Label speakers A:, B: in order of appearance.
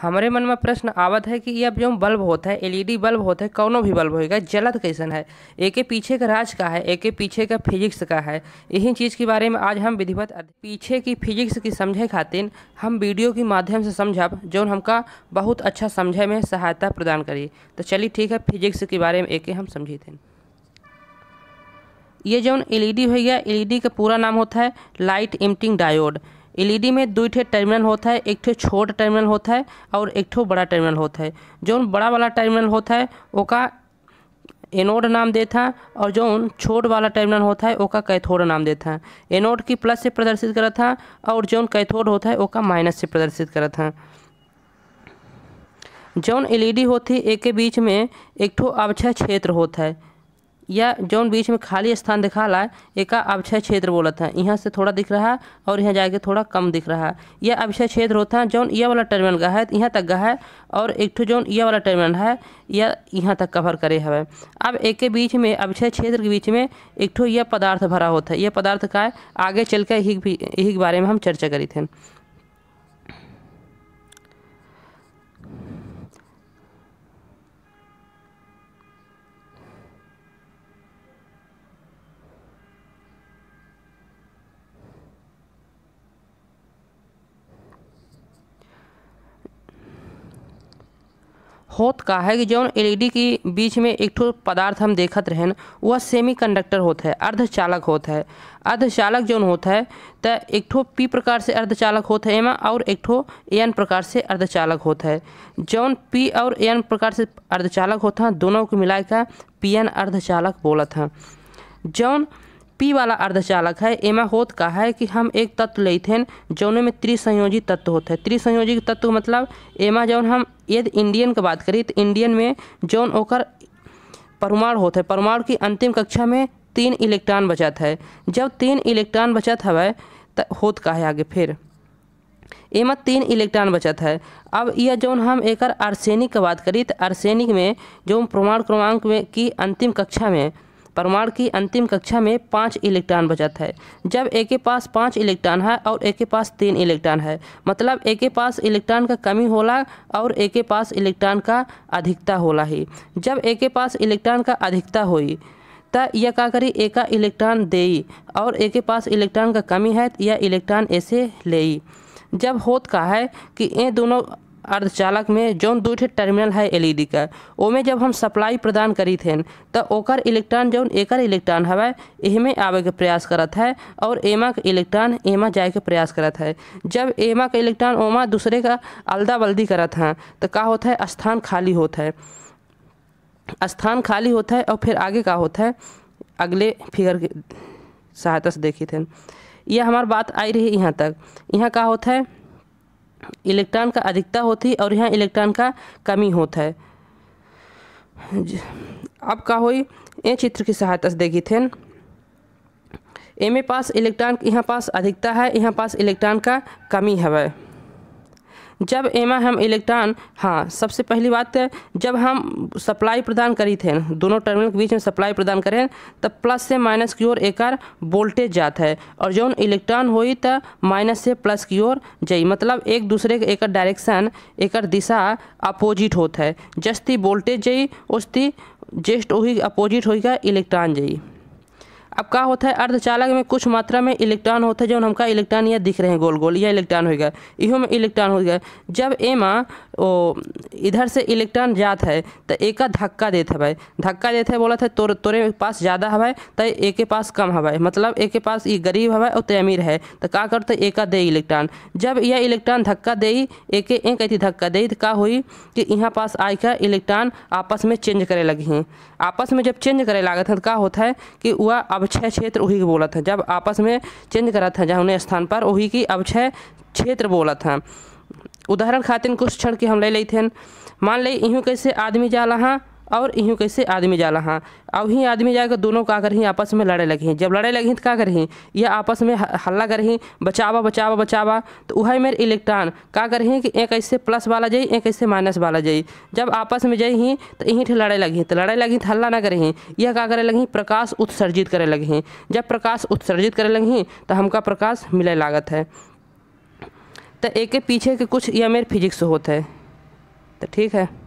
A: हमारे मन में प्रश्न आवत है कि यह जो बल्ब होता है एलईडी बल्ब होता है कौनों भी बल्ब होएगा जलत कैसन है एक के पीछे का राज का है एक के पीछे का फिजिक्स का है यही चीज़ के बारे में आज हम विधिवत पीछे की फिजिक्स की समझे खातिर हम वीडियो के माध्यम से समझब जो हमका बहुत अच्छा समझे में सहायता प्रदान करी तो चलिए ठीक है फिजिक्स के बारे में एक हम समझे थे ये जो एलईडी हो गया एलईडी का पूरा नाम होता है लाइट इमटिंग डायोड एलईडी में दो ठे टर्मिनल होता है एक ठे छोटा टर्मिनल होता है और एक ठो बड़ा टर्मिनल होता है जो बड़ा वाला टर्मिनल होता है ओका एनोड नाम देता है और जो छोट वाला टर्मिनल होता है ओका कैथोड नाम देता है एनोड की प्लस से प्रदर्शित करता है और जो कैथोड होता है ओका माइनस से प्रदर्शित करता है जौन एलईडी होती है एक के बीच में एक ठो अवक्षय क्षेत्र होता है या जौन बीच में खाली स्थान दिखा ला एक अभिक्षय क्षेत्र बोलत है यहाँ से थोड़ा दिख रहा है और यहाँ जाके थोड़ा कम दिख रहा है यह अभिक्षय क्षेत्र होता है जौन यह वाला टर्मिनल का है यहाँ तक का है और एक ठो जौन यह वाला टर्मिनल है यह यहाँ तक कवर करे हवे अब एक के बीच में अभिक्षय क्षेत्र के बीच में एक ठो यह पदार्थ भरा होता है यह पदार्थ का है आगे चल कर यही बारे में हम चर्चा करी थे होत का है कि जौन एलईडी के बीच में एक ठो पदार्थ हम देखत रहन वह सेमी कंडक्टर होता है अर्धचालक होता है अर्धचालक जौन होता है तो एक ठो पी प्रकार से अर्धचालक होता है एमा और एक ठो एन प्रकार से अर्धचालक होता है जौन पी और एन प्रकार से अर्धचालक होता है दोनों को मिला के पी एन अर्धचालक बोलत है जौन पी वाला अर्धचालक है एमा होत का है कि हम एक तत्व थे जौन में त्रिसंयोजी तत्व होते हैं त्रिसंयोजी तत्व मतलब एमा जौन हम यदि इंडियन की बात करी तो इंडियन में जौन ओकर परमाणु होते हैं परमाणु की अंतिम कक्षा में तीन इलेक्ट्रॉन बचत है जब तीन इलेक्ट्रॉन बचत हवे तो होत का है आगे फिर एमा तीन इलेक्ट्रॉन बचत है अब यह जौन हम एक आर्सेनिक की बात करी तो आर्सेनिक में जो प्रमाण क्रमांक में की अंतिम कक्षा में परमाणु की अंतिम कक्षा में पाँच इलेक्ट्रॉन बचत है जब ए के पास पाँच इलेक्ट्रॉन है और ए के पास तीन इलेक्ट्रॉन है मतलब ए के पास इलेक्ट्रॉन का कमी होला और ए के पास इलेक्ट्रॉन का अधिकता होला ही जब ए के पास इलेक्ट्रॉन का अधिकता हो तो यह का करी ए का इलेक्ट्रॉन देई और ए के पास इलेक्ट्रॉन का कमी है यह इलेक्ट्रॉन ऐसे ले जब होत का है कि ये दोनों अर्धचालक में जौन दू टर्मिनल है एलईडी का में जब हम सप्लाई प्रदान करी थे तब ओकर इलेक्ट्रॉन जौन एकर इलेक्ट्रॉन हवा एहमे आवे के प्रयास करत है और एमा के इलेक्ट्रॉन एमा जाए के प्रयास करत है जब एमा का इलेक्ट्रॉन ओमा दूसरे का अलदा बल्दी करत है तो का होता है स्थान खाली होता है स्थान खाली होता है और फिर आगे का होता है अगले फिगर की सहायता से देखी थे यह हमारी बात आई रही यहाँ तक यहाँ का होता है इलेक्ट्रॉन का अधिकता होती और यहाँ इलेक्ट्रॉन का कमी होता है अब का हुई ये चित्र की सहायता से देखी थे एम पास इलेक्ट्रॉन यहाँ पास अधिकता है यहाँ पास इलेक्ट्रॉन का कमी है जब एमा हम इलेक्ट्रॉन हाँ सबसे पहली बात है जब हम सप्लाई प्रदान करी थे दोनों टर्मिनल के बीच में सप्लाई प्रदान करें तब प्लस से माइनस की ओर एक वोल्टेज जाता है और जो इलेक्ट्रॉन हुई तो माइनस से प्लस की ओर जाई मतलब एक दूसरे के एक डायरेक्शन एक दिशा अपोजिट होता है जस्ती वोल्टेज जाई उस्ती जस्ट वही अपोजिट होगा इलेक्ट्रॉन जाई अब का होता है अर्धचालक में कुछ मात्रा में इलेक्ट्रॉन होता है जो हमका इलेक्ट्रॉन यह दिख रहे हैं गोल गोल या इलेक्ट्रॉन होगा इहो में इलेक्ट्रॉन हो गया जब एमा ओ इधर से इलेक्ट्रॉन जात है तो एक धक्का देते हवे धक्का देते बोला था तोरे तोरे पास ज़्यादा हवा तो एक के पास कम हवा मतलब एक के पास ये गरीब हवा और ते अमीर है तो का करते एक दे इलेक्ट्रॉन जब यह इलेक्ट्रॉन धक्का दे एक एक अति धक्का दे तो का हुई कि यहाँ पास आ इलेक्ट्रॉन आपस में चेंज करे लगी हैं आपस में जब चेंज करे लागत है तो का होता है कि वह अवक्षय क्षेत्र वही बोला था जब आपस में चेंज करा था जहाँ उन्हें स्थान पर वही की अवक्षय क्षेत्र बोला था उदाहरण खातिर कुछ क्षण के हम ले लेते हैं मान ले यूँ कैसे आदमी जा रहा और यूँ कैसे आदमी जा रहा अब ही आदमी जाकर दोनों का करही आपस में लड़े लगी जब लड़े लगी तो का करें यह आपस में हल्ला करही बचावा बचावा बचावा तो वह मेरे इलेक्ट्रॉन का करही कि एक ऐसे प्लस वाला जाए एक ऐसे माइनस वाला जाए जब आपस में जाए ही तो यहीं ठे लड़े लगी तो लड़े लगी तो हल्ला ना करही यह का करे लगी प्रकाश उत्सर्जित करे लगी जब प्रकाश उत्सर्जित करे लगी तो हमका प्रकाश मिले लागत है तो एक के पीछे के कुछ या मेरे फिजिक्स होते हैं तो ठीक है